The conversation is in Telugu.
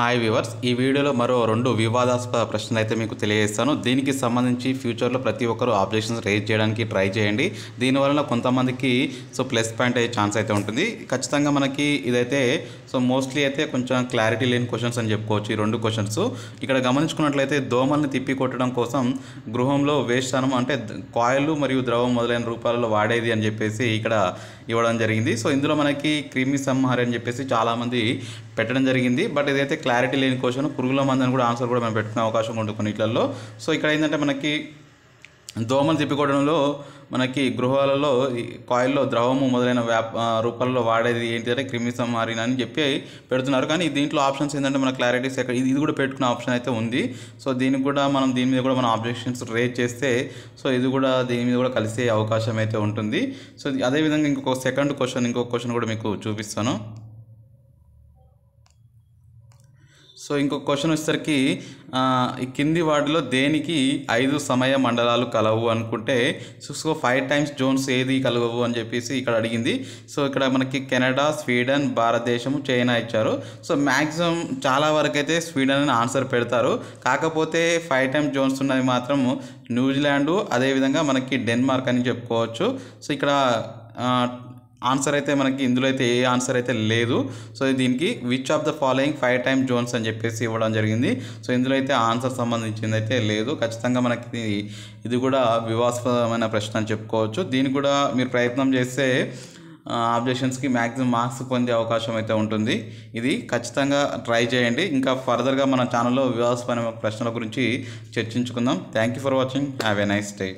హాయ్ వ్యూవర్స్ ఈ వీడియోలో మరో రెండు వివాదాస్పద ప్రశ్నలు అయితే మీకు తెలియజేస్తాను దీనికి సంబంధించి ఫ్యూచర్లో ప్రతి ఒక్కరు ఆబ్జెక్షన్స్ రేజ్ చేయడానికి ట్రై చేయండి దీనివలన కొంతమందికి సో ప్లస్ పాయింట్ అయ్యే ఛాన్స్ అయితే ఉంటుంది ఖచ్చితంగా మనకి ఇదైతే సో మోస్ట్లీ అయితే కొంచెం క్లారిటీ లేని క్వశ్చన్స్ అని చెప్పుకోవచ్చు ఈ రెండు క్వశ్చన్స్ ఇక్కడ గమనించుకున్నట్లయితే దోమల్ని తిప్పి కొట్టడం కోసం గృహంలో వేష్టానం అంటే కాయలు మరియు ద్రవం మొదలైన రూపాలలో వాడేది అని చెప్పేసి ఇక్కడ ఇవ్వడం జరిగింది సో ఇందులో మనకి క్రిమి సంహారి అని చెప్పేసి చాలామంది పెట్టడం జరిగింది బట్ ఇదైతే క్లారిటీ లేని క్వశ్చన్ పురుగుల మందని కూడా ఆన్సర్ కూడా మనం పెట్టుకునే అవకాశం ఉంటుంది కొన్నిట్లలో సో ఇక్కడ ఏంటంటే మనకి దోమలు తిప్పికోవడంలో మనకి గృహాలలో కాయిల్లో ద్రవము మొదలైన వ్యాప రూపాల్లో వాడేది ఏంటంటే క్రిమి సంహారిన అని చెప్పి పెడుతున్నారు కానీ దీంట్లో ఆప్షన్స్ ఏంటంటే మన క్లారిటీస్ ఎక్కడ ఇది కూడా పెట్టుకునే ఆప్షన్ అయితే ఉంది సో దీనికి కూడా మనం దీని మీద కూడా మనం ఆబ్జెక్షన్స్ రేజ్ చేస్తే సో ఇది కూడా దీని మీద కూడా కలిసే అవకాశం అయితే ఉంటుంది సో అదేవిధంగా ఇంకొక సెకండ్ క్వశ్చన్ ఇంకొక క్వశ్చన్ కూడా మీకు చూపిస్తాను సో ఇంకో క్వశ్చన్ వచ్చేసరికి ఈ కింది వాటిలో దేనికి ఐదు సమయ మండలాలు కలవు అనుకుంటే సో ఫైవ్ టైమ్స్ జోన్స్ ఏది కలవవు అని చెప్పేసి ఇక్కడ అడిగింది సో ఇక్కడ మనకి కెనడా స్వీడన్ భారతదేశం చైనా ఇచ్చారు సో మ్యాక్సిమం చాలా వరకు అయితే స్వీడన్ అని ఆన్సర్ పెడతారు కాకపోతే ఫైవ్ టైమ్స్ జోన్స్ ఉన్నది మాత్రం న్యూజిలాండు అదేవిధంగా మనకి డెన్మార్క్ అని చెప్పుకోవచ్చు సో ఇక్కడ ఆన్సర్ అయితే మనకి ఇందులో అయితే ఏ ఆన్సర్ అయితే లేదు సో దీనికి which of the following five time zones అని చెప్పేసి ఇవ్వడం జరిగింది సో ఇందులో అయితే ఆన్సర్ సంబంధించింది అయితే లేదు ఖచ్చితంగా మనకి ఇది కూడా వివాస్పదమైన ప్రశ్న అని చెప్పుకోవచ్చు దీన్ని కూడా మీరు ప్రయత్నం చేస్తే ఆబ్జెక్షన్స్కి మ్యాక్సిమం మార్క్స్ పొందే అవకాశం అయితే ఉంటుంది ఇది ఖచ్చితంగా ట్రై చేయండి ఇంకా ఫర్దర్గా మన ఛానల్లో వివాస్పమైన ప్రశ్నల గురించి చర్చించుకుందాం thank you for watching have a nice day